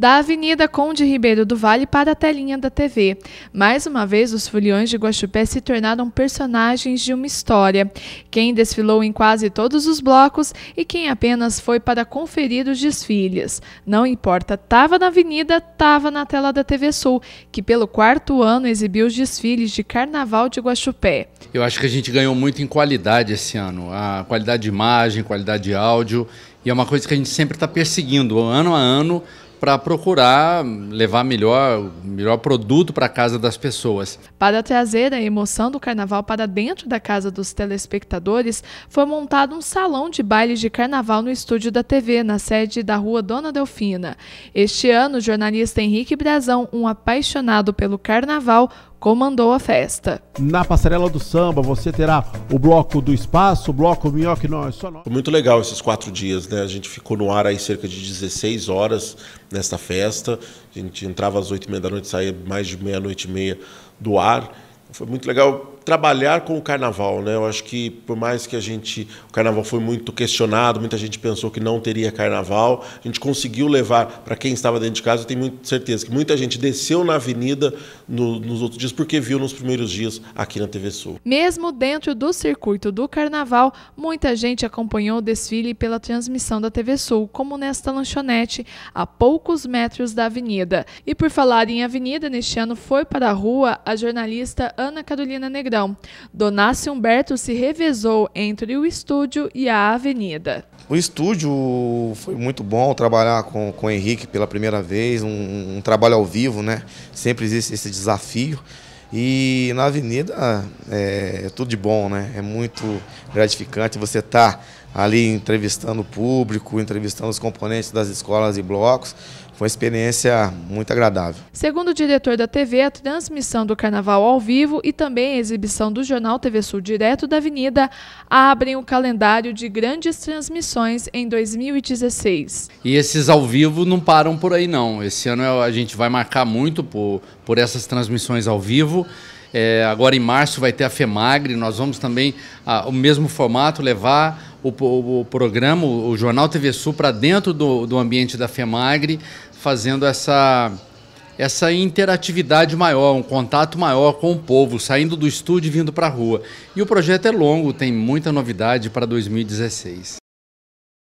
Da Avenida Conde Ribeiro do Vale para a telinha da TV. Mais uma vez, os foliões de Guaxupé se tornaram personagens de uma história. Quem desfilou em quase todos os blocos e quem apenas foi para conferir os desfiles. Não importa, tava na avenida, tava na tela da TV Sul, que pelo quarto ano exibiu os desfiles de Carnaval de Guaxupé. Eu acho que a gente ganhou muito em qualidade esse ano. A qualidade de imagem, qualidade de áudio. E é uma coisa que a gente sempre está perseguindo, ano a ano, para procurar levar melhor, melhor produto para a casa das pessoas. Para trazer a emoção do carnaval para dentro da casa dos telespectadores, foi montado um salão de bailes de carnaval no estúdio da TV, na sede da Rua Dona Delfina. Este ano, o jornalista Henrique Brazão, um apaixonado pelo carnaval, comandou a festa. Na Passarela do Samba, você terá o bloco do espaço, o bloco Minhoque Nós. Só nós. Muito legal esses quatro dias, né? A gente ficou no ar aí cerca de 16 horas nesta festa. A gente entrava às 8 e meia da noite, saía mais de meia-noite e meia do ar. Foi muito legal trabalhar com o carnaval, né? Eu acho que por mais que a gente, o carnaval foi muito questionado, muita gente pensou que não teria carnaval, a gente conseguiu levar para quem estava dentro de casa. Eu tenho certeza que muita gente desceu na avenida no, nos outros dias porque viu nos primeiros dias aqui na TV Sul. Mesmo dentro do circuito do carnaval, muita gente acompanhou o desfile pela transmissão da TV Sul, como nesta lanchonete a poucos metros da avenida. E por falar em avenida, neste ano foi para a rua a jornalista Ana Carolina Negrão região. Donácio Humberto se revezou entre o estúdio e a avenida. O estúdio foi muito bom trabalhar com, com o Henrique pela primeira vez, um, um trabalho ao vivo, né? Sempre existe esse desafio. E na avenida é, é tudo de bom, né? É muito gratificante você estar tá ali entrevistando o público, entrevistando os componentes das escolas e blocos. Foi uma experiência muito agradável. Segundo o diretor da TV, a transmissão do carnaval ao vivo e também a exibição do jornal TV Sul direto da Avenida abrem o calendário de grandes transmissões em 2016. E esses ao vivo não param por aí não. Esse ano é a gente vai marcar muito por, por essas transmissões ao vivo novo. É, agora em março vai ter a FEMAGRE, nós vamos também, a, o mesmo formato, levar o, o, o programa, o, o, Jornal TV Sul, para dentro do, do ambiente da FEMAGRE, fazendo essa, essa interatividade maior, um contato maior com o povo, saindo do estúdio e vindo para a rua. E o projeto é longo, tem muita novidade para 2016.